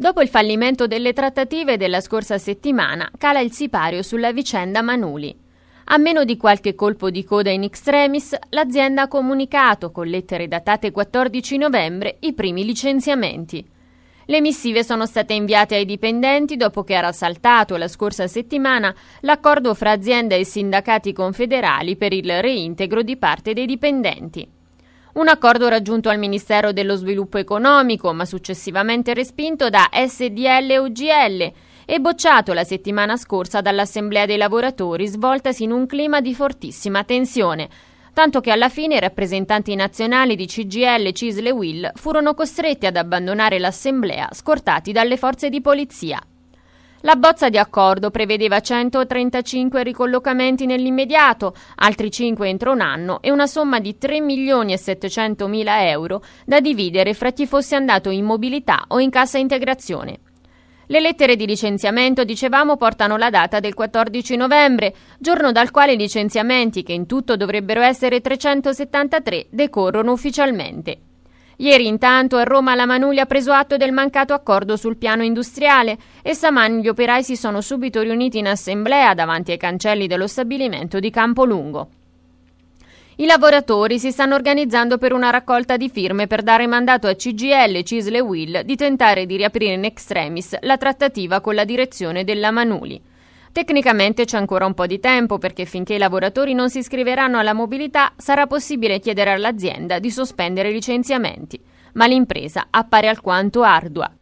Dopo il fallimento delle trattative della scorsa settimana, cala il sipario sulla vicenda Manuli. A meno di qualche colpo di coda in extremis, l'azienda ha comunicato con lettere datate 14 novembre i primi licenziamenti. Le missive sono state inviate ai dipendenti dopo che era saltato la scorsa settimana l'accordo fra azienda e sindacati confederali per il reintegro di parte dei dipendenti. Un accordo raggiunto al Ministero dello Sviluppo Economico, ma successivamente respinto da SDL e UGL e bocciato la settimana scorsa dall'Assemblea dei lavoratori svoltasi in un clima di fortissima tensione tanto che alla fine i rappresentanti nazionali di CGL, Cisle e Will furono costretti ad abbandonare l'assemblea scortati dalle forze di polizia. La bozza di accordo prevedeva 135 ricollocamenti nell'immediato, altri 5 entro un anno e una somma di 3 milioni e 700 mila euro da dividere fra chi fosse andato in mobilità o in cassa integrazione. Le lettere di licenziamento, dicevamo, portano la data del 14 novembre, giorno dal quale i licenziamenti, che in tutto dovrebbero essere 373, decorrono ufficialmente. Ieri intanto a Roma la Manuglia ha preso atto del mancato accordo sul piano industriale e stamani gli operai si sono subito riuniti in assemblea davanti ai cancelli dello stabilimento di Campolungo. I lavoratori si stanno organizzando per una raccolta di firme per dare mandato a CGL, Cisle e Will di tentare di riaprire in extremis la trattativa con la direzione della Manuli. Tecnicamente c'è ancora un po' di tempo perché finché i lavoratori non si iscriveranno alla mobilità sarà possibile chiedere all'azienda di sospendere i licenziamenti, ma l'impresa appare alquanto ardua.